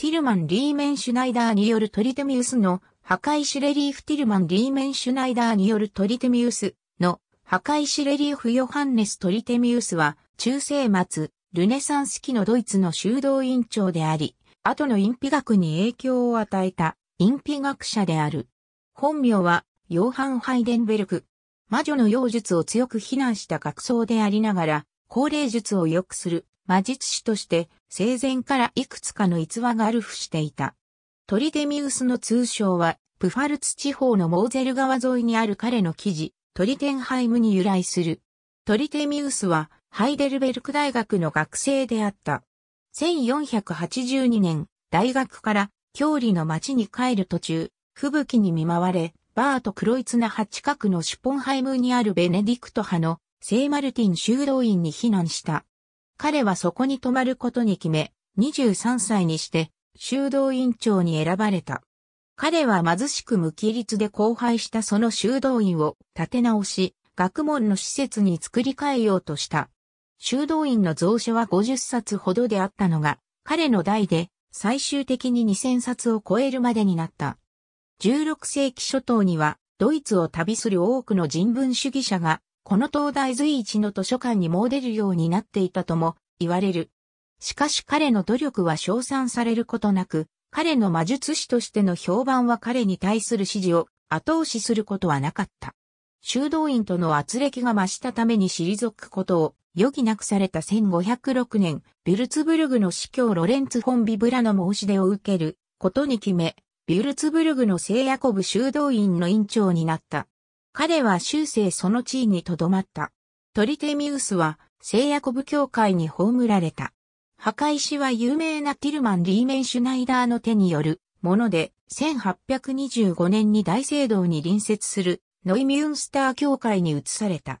ティルマン・リーメン・シュナイダーによるトリテミウスの破壊シレリーフ・ティルマン・リーメン・シュナイダーによるトリテミウスの破壊シレリーフ・ヨハンネス・トリテミウスは中世末、ルネサンス期のドイツの修道院長であり、後の隠秘学に影響を与えた隠秘学者である。本名はヨーハン・ハイデンベルク。魔女の妖術を強く非難した学僧でありながら、高齢術を良くする魔術師として生前からいくつかの逸話があるふしていた。トリデミウスの通称は、プファルツ地方のモーゼル川沿いにある彼の記事、トリテンハイムに由来する。トリテミウスは、ハイデルベルク大学の学生であった。1482年、大学から郷里の町に帰る途中、吹雪に見舞われ、バーと黒ツナ八近くのシュポンハイムにあるベネディクト派の聖マルティン修道院に避難した。彼はそこに泊まることに決め、23歳にして修道院長に選ばれた。彼は貧しく無規律で荒廃したその修道院を建て直し、学問の施設に作り変えようとした。修道院の蔵書は50冊ほどであったのが、彼の代で最終的に2000冊を超えるまでになった。16世紀初頭には、ドイツを旅する多くの人文主義者がこの東大随一の図書館にも出るようになっていたとも言われる。しかし彼の努力は称賛されることなく、彼の魔術師としての評判は彼に対する支持を後押しすることはなかった。修道院との圧力が増したために退くことを余儀なくされた1506年、ビュルツブルグの司教ロレンツ・フォン・ビブラの申し出を受けることに決め、ビュルツブルグの聖ヤコブ修道院の院長になった。彼は終生その地位に留まった。トリテミウスは聖ヤコブ教会に葬られた。墓石は有名なティルマン・リーメンシュナイダーの手によるもので、1825年に大聖堂に隣接するノイミュンスター教会に移された。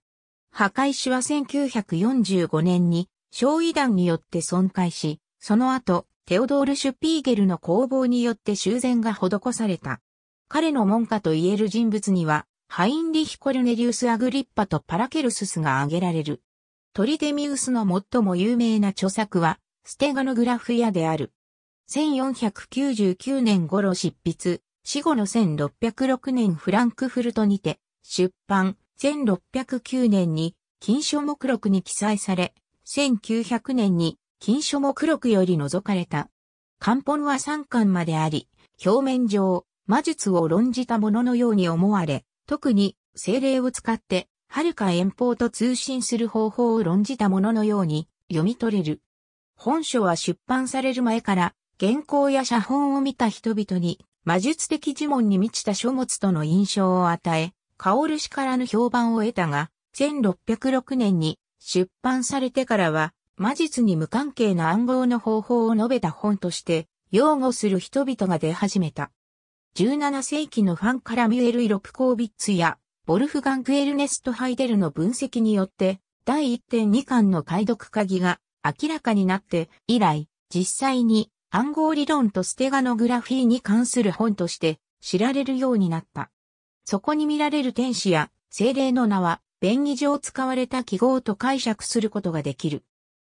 墓石は1945年に焼夷弾によって損壊し、その後、テオドール・シュピーゲルの工房によって修繕が施された。彼の門下と言える人物には、ハインリヒ・コルネリウス・アグリッパとパラケルススが挙げられる。トリデミウスの最も有名な著作は、ステガノグラフ屋である。1499年頃執筆、死後の1606年フランクフルトにて、出版、1609年に、禁書目録に記載され、1900年に、禁書目録より除かれた。漢本は3巻まであり、表面上、魔術を論じたもののように思われ、特に、精霊を使って、遥か遠方と通信する方法を論じたもののように、読み取れる。本書は出版される前から、原稿や写本を見た人々に、魔術的呪文に満ちた書物との印象を与え、カオル氏からの評判を得たが、1606年に出版されてからは、魔術に無関係な暗号の方法を述べた本として、擁護する人々が出始めた。17世紀のファンからミュエル・イロプコービッツや、ボルフガンク・エルネスト・ハイデルの分析によって、第1.2巻の解読鍵が明らかになって以来、実際に暗号理論とステガノグラフィーに関する本として知られるようになった。そこに見られる天使や精霊の名は、便宜上使われた記号と解釈することができる。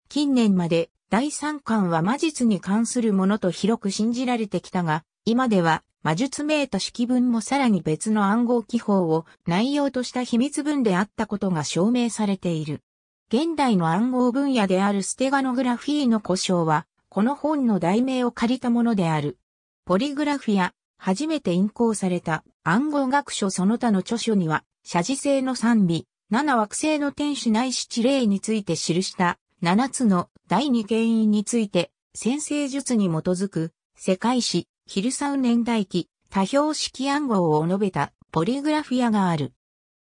近年まで第3巻は魔術に関するものと広く信じられてきたが、今では魔術名と式文もさらに別の暗号記法を内容とした秘密文であったことが証明されている。現代の暗号分野であるステガノグラフィーの故障は、この本の題名を借りたものである。ポリグラフィア、初めて印行された暗号学書その他の著書には、写字性の賛美、七惑星の天使内七地霊について記した七つの第二権威について、先生術に基づく世界史、ヒルサウ年代記、多標式暗号を述べたポリグラフィアがある。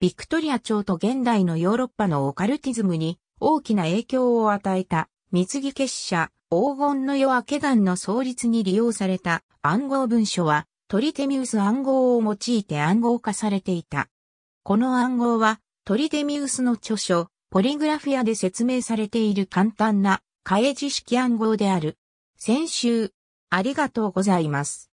ビクトリア朝と現代のヨーロッパのオカルティズムに大きな影響を与えた三木結社、黄金の夜明け団の創立に利用された暗号文書はトリテミウス暗号を用いて暗号化されていた。この暗号はトリテミウスの著書、ポリグラフィアで説明されている簡単な、カエジ式暗号である。先週、ありがとうございます。